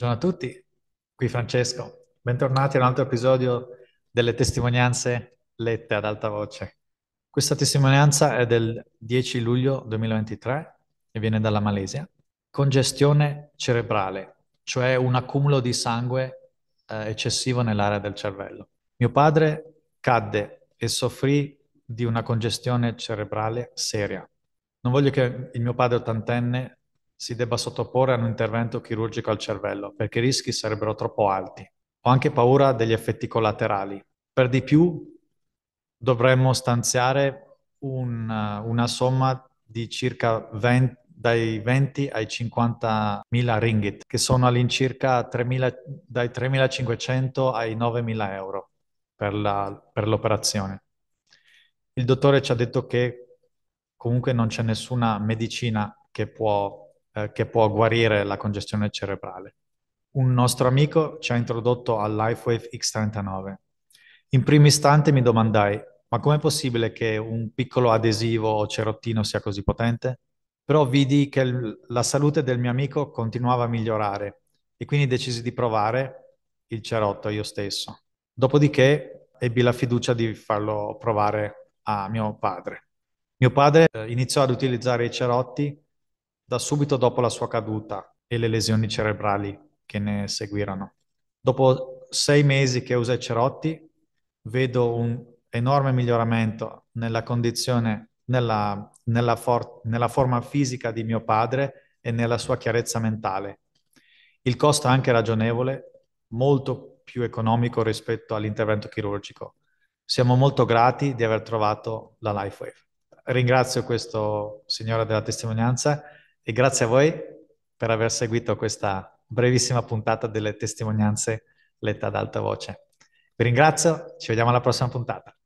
Buongiorno a tutti, qui Francesco. Bentornati a un altro episodio delle testimonianze lette ad alta voce. Questa testimonianza è del 10 luglio 2023 e viene dalla Malesia. Congestione cerebrale, cioè un accumulo di sangue eh, eccessivo nell'area del cervello. Mio padre cadde e soffrì di una congestione cerebrale seria. Non voglio che il mio padre ottantenne si debba sottoporre a un intervento chirurgico al cervello, perché i rischi sarebbero troppo alti. Ho anche paura degli effetti collaterali. Per di più dovremmo stanziare un, eh, una somma di circa 20, dai 20 ai 50 mila ringgit, che sono all'incirca 3.000, dai 3.500 ai 9.000 euro per, la, per l'operazione. Il dottore ci ha detto che comunque non c'è nessuna medicina che può eh, che può guarire la congestione cerebrale. Un nostro amico ci ha introdotto al LifeWave X39. In primo istante mi domandai, ma com'è possibile che un piccolo adesivo o cerottino sia così potente? Però vidi che l- la salute del mio amico continuava a migliorare e quindi decisi di provare il cerotto io stesso. Dopodiché ebbi la fiducia di farlo provare a mio padre. Mio padre eh, iniziò ad utilizzare i cerotti da subito dopo la sua caduta e le lesioni cerebrali che ne seguirono. Dopo sei mesi che usa i Cerotti, vedo un enorme miglioramento nella condizione, nella, nella, for- nella forma fisica di mio padre e nella sua chiarezza mentale. Il costo è anche ragionevole, molto più economico rispetto all'intervento chirurgico. Siamo molto grati di aver trovato la LifeWave. Ringrazio questo signore della testimonianza e grazie a voi per aver seguito questa brevissima puntata delle testimonianze letta ad alta voce. Vi ringrazio, ci vediamo alla prossima puntata.